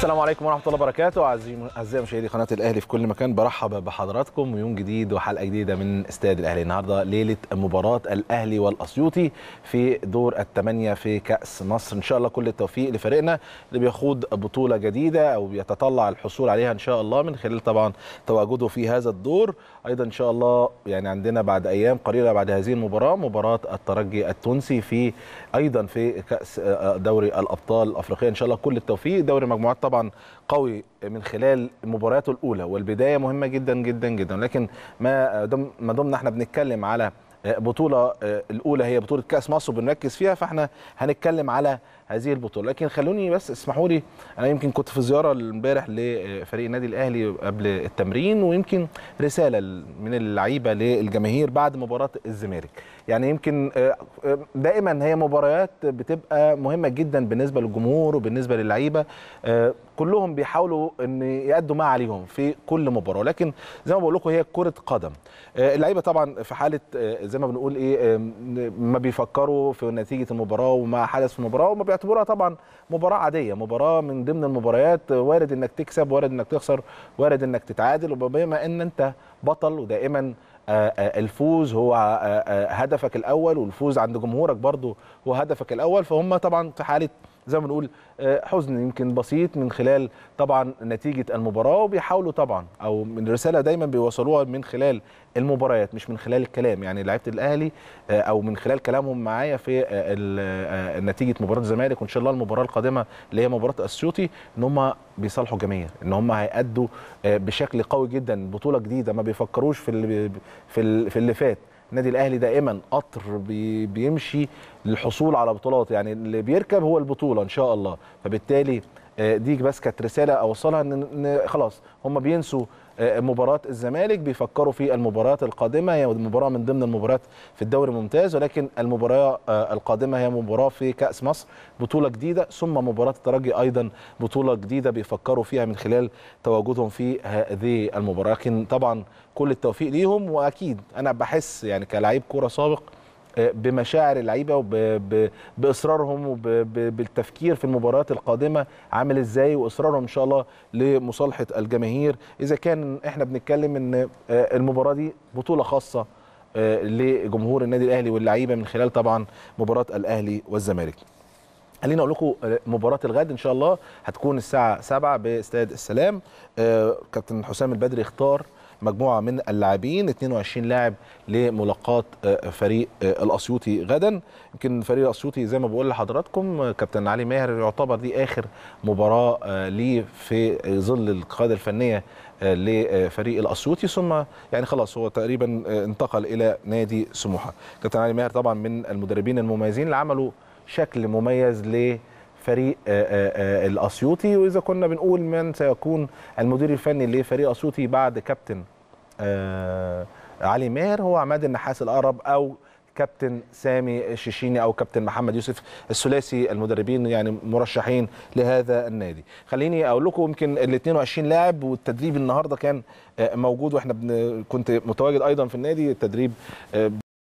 السلام عليكم ورحمه الله وبركاته اعزائي مشاهدي قناه الاهلي في كل مكان برحب بحضراتكم ويوم جديد وحلقه جديده من استاد الاهلي النهارده ليله مباراه الاهلي والاسيوطي في دور الثمانيه في كاس مصر ان شاء الله كل التوفيق لفريقنا اللي بيخوض بطوله جديده او بيتطلع الحصول عليها ان شاء الله من خلال طبعا تواجده في هذا الدور ايضا ان شاء الله يعني عندنا بعد ايام قليله بعد هذه المباراه مباراه الترجي التونسي في ايضا في كاس آه، آه، دوري الابطال الافريقيه ان شاء الله كل التوفيق دوري مجموعات طبعا قوي من خلال مبارياته الاولى والبدايه مهمه جدا جدا جدا لكن ما دم ما دمنا احنا بنتكلم على آه، بطوله آه، الاولى هي بطوله كاس مصر وبنركز فيها فاحنا هنتكلم على هذه البطوله لكن خلوني بس اسمحوا لي انا يمكن كنت في زياره امبارح لفريق النادي الاهلي قبل التمرين ويمكن رساله من اللعيبه للجماهير بعد مباراه الزمالك يعني يمكن آه، آه، دائما هي مباريات بتبقى مهمه جدا بالنسبه للجمهور وبالنسبه للعيبه آه، كلهم بيحاولوا ان يأدوا ما عليهم في كل مباراه لكن زي ما بقول لكم هي كره قدم اللعيبه طبعا في حاله زي ما بنقول ايه ما بيفكروا في نتيجه المباراه وما حدث في المباراه وما اعتبرها طبعا مباراه عاديه مباراه من ضمن المباريات وارد انك تكسب وارد انك تخسر وارد انك تتعادل وبما ان انت بطل ودائما آه، آه، الفوز هو آه، هدفك الاول والفوز عند جمهورك برضه هو هدفك الاول فهم طبعا في حاله زي ما بنقول آه، حزن يمكن بسيط من خلال طبعا نتيجه المباراه وبيحاولوا طبعا او من رساله دايما بيوصلوها من خلال المباريات مش من خلال الكلام يعني لعيبه الاهلي آه، او من خلال كلامهم معايا في آه، نتيجه مباراه الزمالك وان شاء الله المباراه القادمه اللي هي مباراه اسيوطي ان هم بيصالحوا جميع ان هم هيأدوا بشكل قوي جدا بطوله جديده ما بيفكروش في اللي في اللي فات النادي الاهلي دائما قطر بيمشي للحصول على بطولات يعني اللي بيركب هو البطوله ان شاء الله فبالتالي آه، دي بس كانت رساله اوصلها ان خلاص هم بينسوا آه، مباراه الزمالك بيفكروا في المباراه القادمه هي مباراه من ضمن المباريات في الدوري الممتاز ولكن المباراه آه، القادمه هي مباراه في كاس مصر بطوله جديده ثم مباراه الترجي ايضا بطوله جديده بيفكروا فيها من خلال تواجدهم في هذه المباراه لكن طبعا كل التوفيق ليهم واكيد انا بحس يعني كلاعب كوره سابق آه، بمشاعر اللعيبه وباصرارهم وبالتفكير في المباريات القادمه عامل ازاي واصرارهم ان شاء الله لمصالحه الجماهير اذا كان احنا بنتكلم ان آه، المباراه دي بطوله خاصه آه، لجمهور النادي الاهلي واللعيبه من خلال طبعا مباراه الاهلي والزمالك خليني اقول لكم مباراه الغد ان شاء الله هتكون الساعه 7 باستاد السلام كابتن حسام البدري اختار مجموعه من اللاعبين 22 لاعب لملاقات آه، فريق آه، الاسيوطي غدا يمكن فريق الاسيوطي زي ما بقول لحضراتكم آه، كابتن علي ماهر يعتبر دي اخر مباراه ليه في ظل القياده الفنيه لفريق الاسيوطي ثم يعني خلاص هو تقريبا انتقل الى نادي سموحه كابتن علي ماهر طبعا من المدربين المميزين اللي عملوا شكل مميز ليه فريق آه، آه، آه، الاسيوطي واذا كنا بنقول من سيكون المدير الفني لفريق اسيوطي بعد كابتن علي ماهر هو عماد النحاس الاقرب او كابتن سامي الشيشيني او كابتن محمد يوسف الثلاثي المدربين يعني مرشحين لهذا النادي خليني اقول لكم يمكن ال 22 لاعب والتدريب النهارده كان موجود واحنا كنت متواجد ايضا في النادي التدريب